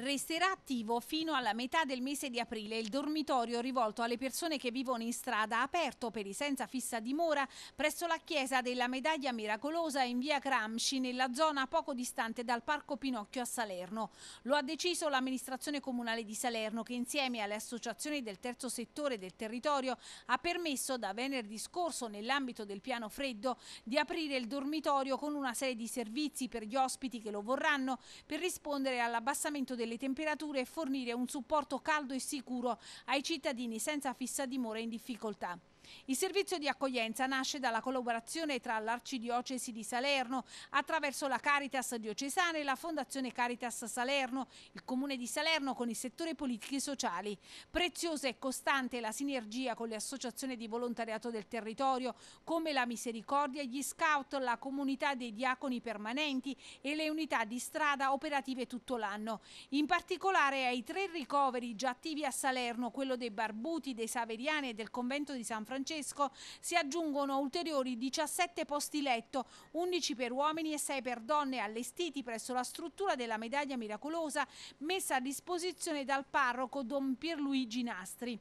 Resterà attivo fino alla metà del mese di aprile il dormitorio rivolto alle persone che vivono in strada aperto per i senza fissa dimora presso la chiesa della Medaglia Miracolosa in via Gramsci nella zona poco distante dal Parco Pinocchio a Salerno. Lo ha deciso l'amministrazione comunale di Salerno che insieme alle associazioni del terzo settore del territorio ha permesso da venerdì scorso nell'ambito del piano freddo di aprire il dormitorio con una serie di servizi per gli ospiti che lo vorranno per rispondere all'abbassamento del delle temperature e fornire un supporto caldo e sicuro ai cittadini senza fissa dimora in difficoltà. Il servizio di accoglienza nasce dalla collaborazione tra l'Arcidiocesi di Salerno attraverso la Caritas diocesana e la Fondazione Caritas Salerno, il Comune di Salerno con il settore politiche sociali. Preziosa e costante la sinergia con le associazioni di volontariato del territorio come la Misericordia, gli Scout, la comunità dei diaconi permanenti e le unità di strada operative tutto l'anno. In particolare ai tre ricoveri già attivi a Salerno, quello dei Barbuti, dei Saveriani e del convento di San Francesco Francesco si aggiungono ulteriori 17 posti letto, 11 per uomini e 6 per donne allestiti presso la struttura della medaglia miracolosa messa a disposizione dal parroco Don Pierluigi Nastri.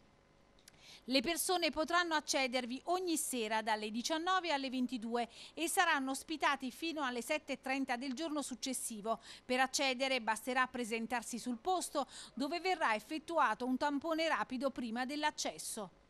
Le persone potranno accedervi ogni sera dalle 19 alle 22 e saranno ospitati fino alle 7.30 del giorno successivo. Per accedere basterà presentarsi sul posto dove verrà effettuato un tampone rapido prima dell'accesso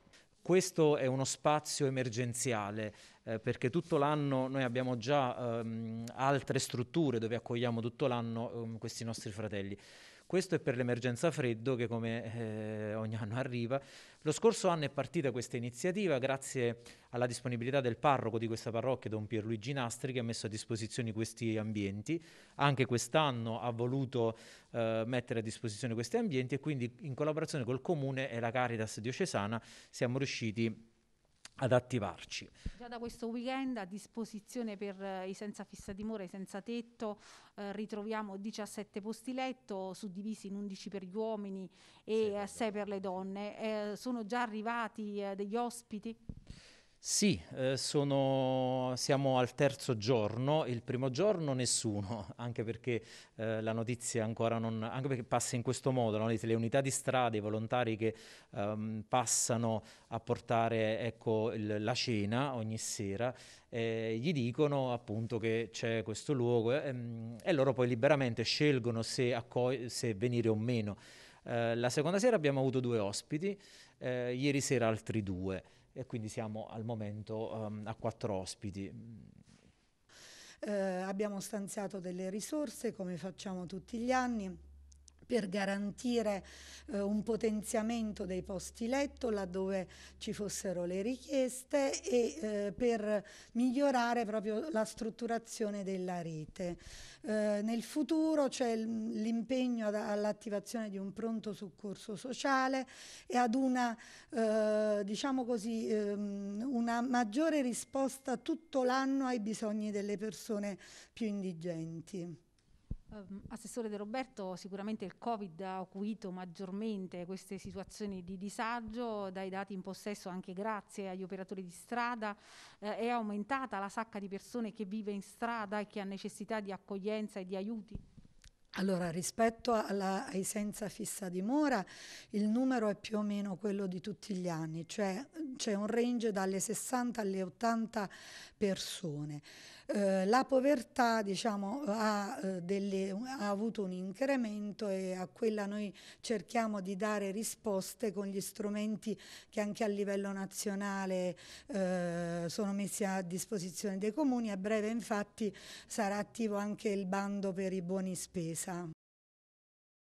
questo è uno spazio emergenziale, eh, perché tutto l'anno noi abbiamo già ehm, altre strutture dove accogliamo tutto l'anno ehm, questi nostri fratelli. Questo è per l'emergenza freddo che come eh, ogni anno arriva. Lo scorso anno è partita questa iniziativa grazie alla disponibilità del parroco di questa parrocchia, Don Pierluigi Nastri, che ha messo a disposizione questi ambienti. Anche quest'anno ha voluto eh, mettere a disposizione questi ambienti e quindi in collaborazione col Comune e la Caritas diocesana siamo riusciti a ad attivarci. Già da questo weekend a disposizione per eh, i senza fissa dimora, e senza tetto, eh, ritroviamo 17 posti letto suddivisi in 11 per gli uomini e 6 per le donne. Eh, sono già arrivati eh, degli ospiti? Sì, eh, sono, siamo al terzo giorno, il primo giorno nessuno, anche perché eh, la notizia ancora non, anche perché passa in questo modo, no? le unità di strada, i volontari che ehm, passano a portare ecco, il, la cena ogni sera, eh, gli dicono appunto che c'è questo luogo eh, ehm, e loro poi liberamente scelgono se, se venire o meno. Eh, la seconda sera abbiamo avuto due ospiti, ieri sera altri due e quindi siamo al momento um, a quattro ospiti. Eh, abbiamo stanziato delle risorse come facciamo tutti gli anni per garantire eh, un potenziamento dei posti letto laddove ci fossero le richieste e eh, per migliorare proprio la strutturazione della rete. Eh, nel futuro c'è l'impegno all'attivazione di un pronto soccorso sociale e ad una, eh, diciamo così, ehm, una maggiore risposta tutto l'anno ai bisogni delle persone più indigenti. Ehm, Assessore De Roberto, sicuramente il Covid ha acuito maggiormente queste situazioni di disagio, dai dati in possesso anche grazie agli operatori di strada, eh, è aumentata la sacca di persone che vive in strada e che ha necessità di accoglienza e di aiuti? Allora, rispetto alla, ai senza fissa dimora, il numero è più o meno quello di tutti gli anni, cioè c'è un range dalle 60 alle 80 persone. Eh, la povertà diciamo, ha, eh, delle, ha, avuto un incremento e a quella noi cerchiamo di dare risposte con gli strumenti che anche a livello nazionale eh, sono messi a disposizione dei comuni. A breve infatti sarà attivo anche il bando per i buoni spesa.